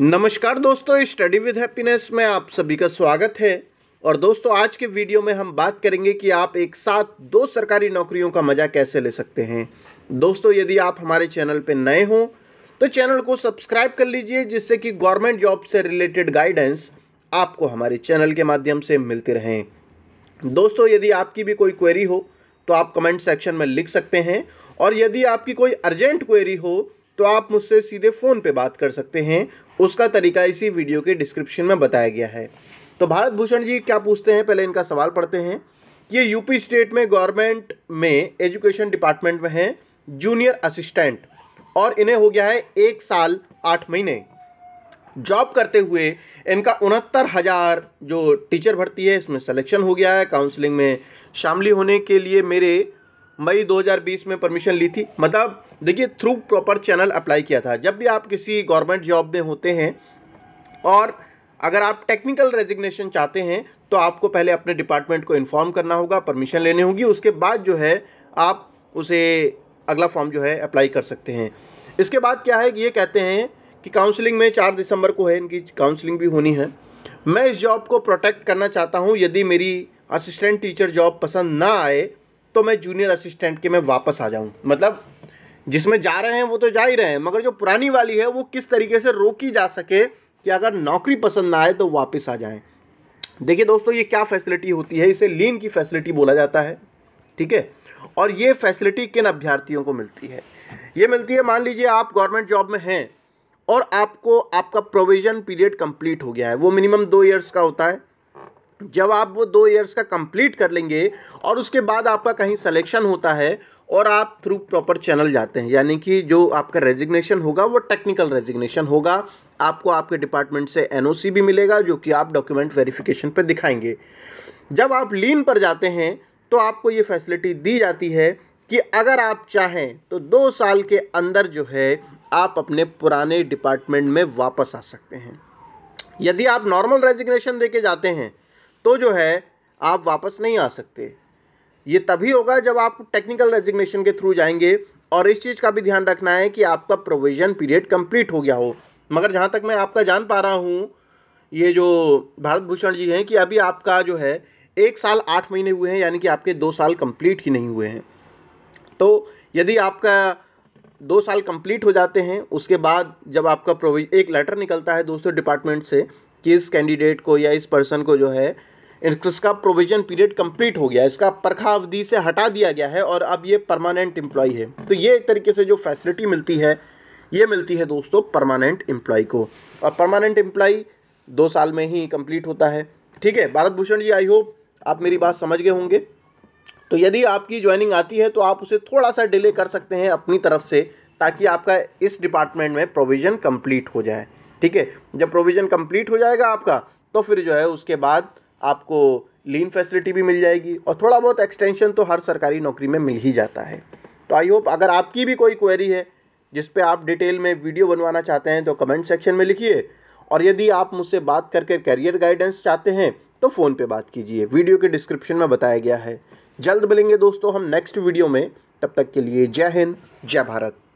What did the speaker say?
नमस्कार दोस्तों study with happiness में आप सभी का स्वागत है और दोस्तों आज के वीडियो में हम बात करेंगे कि आप एक साथ दो सरकारी नौकरियों का मज़ा कैसे ले सकते हैं दोस्तों यदि आप हमारे चैनल पर नए हों तो चैनल को सब्सक्राइब कर लीजिए जिससे कि गवर्नमेंट जॉब से रिलेटेड गाइडेंस आपको हमारे चैनल के माध्यम से मिलते रहें दोस्तों यदि आपकी भी कोई क्वेरी हो तो आप कमेंट सेक्शन में लिख सकते हैं और यदि आपकी कोई अर्जेंट क्वेरी हो तो आप मुझसे सीधे फ़ोन पे बात कर सकते हैं उसका तरीका इसी वीडियो के डिस्क्रिप्शन में बताया गया है तो भारत भूषण जी क्या पूछते हैं पहले इनका सवाल पढ़ते हैं ये यूपी स्टेट में गवर्नमेंट में एजुकेशन डिपार्टमेंट में हैं जूनियर असिस्टेंट और इन्हें हो गया है एक साल आठ महीने जॉब करते हुए इनका उनहत्तर हज़ार जो टीचर भर्ती है इसमें सिलेक्शन हो गया है काउंसलिंग में शामिल होने के लिए मेरे मई 2020 में परमिशन ली थी मतलब देखिए थ्रू प्रॉपर चैनल अप्लाई किया था जब भी आप किसी गवर्नमेंट जॉब में होते हैं और अगर आप टेक्निकल रेजिग्नेशन चाहते हैं तो आपको पहले अपने डिपार्टमेंट को इन्फॉर्म करना होगा परमिशन लेनी होगी उसके बाद जो है आप उसे अगला फॉर्म जो है अप्लाई कर सकते हैं इसके बाद क्या है कि ये कहते हैं कि काउंसलिंग में चार दिसंबर को है इनकी काउंसलिंग भी होनी है मैं इस जॉब को प्रोटेक्ट करना चाहता हूँ यदि मेरी असिस्टेंट टीचर जॉब पसंद ना आए तो मैं जूनियर असिस्टेंट के मैं वापस आ जाऊँ मतलब जिसमें जा रहे हैं वो तो जा ही रहे हैं मगर जो पुरानी वाली है वो किस तरीके से रोकी जा सके कि अगर नौकरी पसंद ना आए तो वापस आ जाएं देखिए दोस्तों ये क्या फैसिलिटी होती है इसे लीन की फैसिलिटी बोला जाता है ठीक है और ये फैसिलिटी किन अभ्यर्थियों को मिलती है ये मिलती है मान लीजिए आप गवर्नमेंट जॉब में हैं और आपको आपका प्रोविज़न पीरियड कंप्लीट हो गया है वो मिनिमम दो ईयर्स का होता है जब आप वो दो ईयर्स का कंप्लीट कर लेंगे और उसके बाद आपका कहीं सिलेक्शन होता है और आप थ्रू प्रॉपर चैनल जाते हैं यानी कि जो आपका रेजिग्नेशन होगा वो टेक्निकल रेजिग्नेशन होगा आपको आपके डिपार्टमेंट से एनओसी भी मिलेगा जो कि आप डॉक्यूमेंट वेरिफिकेशन पर दिखाएंगे जब आप लीन पर जाते हैं तो आपको ये फैसिलिटी दी जाती है कि अगर आप चाहें तो दो साल के अंदर जो है आप अपने पुराने डिपार्टमेंट में वापस आ सकते हैं यदि आप नॉर्मल रेजिग्नेशन दे के जाते हैं तो जो है आप वापस नहीं आ सकते ये तभी होगा जब आप टेक्निकल रेजिग्नेशन के थ्रू जाएंगे और इस चीज़ का भी ध्यान रखना है कि आपका प्रोविज़न पीरियड कंप्लीट हो गया हो मगर जहाँ तक मैं आपका जान पा रहा हूँ ये जो भारत भूषण जी हैं कि अभी आपका जो है एक साल आठ महीने हुए हैं यानी कि आपके दो साल कंप्लीट ही नहीं हुए हैं तो यदि आपका दो साल कंप्लीट हो जाते हैं उसके बाद जब आपका प्रोविज एक लेटर निकलता है दोस्तों डिपार्टमेंट से कि इस कैंडिडेट को या इस पर्सन को जो है इसका प्रोविजन पीरियड कंप्लीट हो गया इसका परखा अवधि से हटा दिया गया है और अब ये परमानेंट एम्प्लॉय है तो ये एक तरीके से जो फैसिलिटी मिलती है ये मिलती है दोस्तों परमानेंट एम्प्लॉय को और परमानेंट एम्प्लॉय दो साल में ही कंप्लीट होता है ठीक है भारत भूषण जी आई होप आप मेरी बात समझ गए होंगे तो यदि आपकी ज्वाइनिंग आती है तो आप उसे थोड़ा सा डिले कर सकते हैं अपनी तरफ से ताकि आपका इस डिपार्टमेंट में प्रोविज़न कंप्लीट हो जाए ठीक है जब प्रोविज़न कंप्लीट हो जाएगा आपका तो फिर जो है उसके बाद आपको लीन फैसिलिटी भी मिल जाएगी और थोड़ा बहुत एक्सटेंशन तो हर सरकारी नौकरी में मिल ही जाता है तो आई होप अगर आपकी भी कोई क्वेरी है जिस पे आप डिटेल में वीडियो बनवाना चाहते हैं तो कमेंट सेक्शन में लिखिए और यदि आप मुझसे बात करके करियर गाइडेंस चाहते हैं तो फ़ोन पे बात कीजिए वीडियो के डिस्क्रिप्शन में बताया गया है जल्द मिलेंगे दोस्तों हम नेक्स्ट वीडियो में तब तक के लिए जय हिंद जय भारत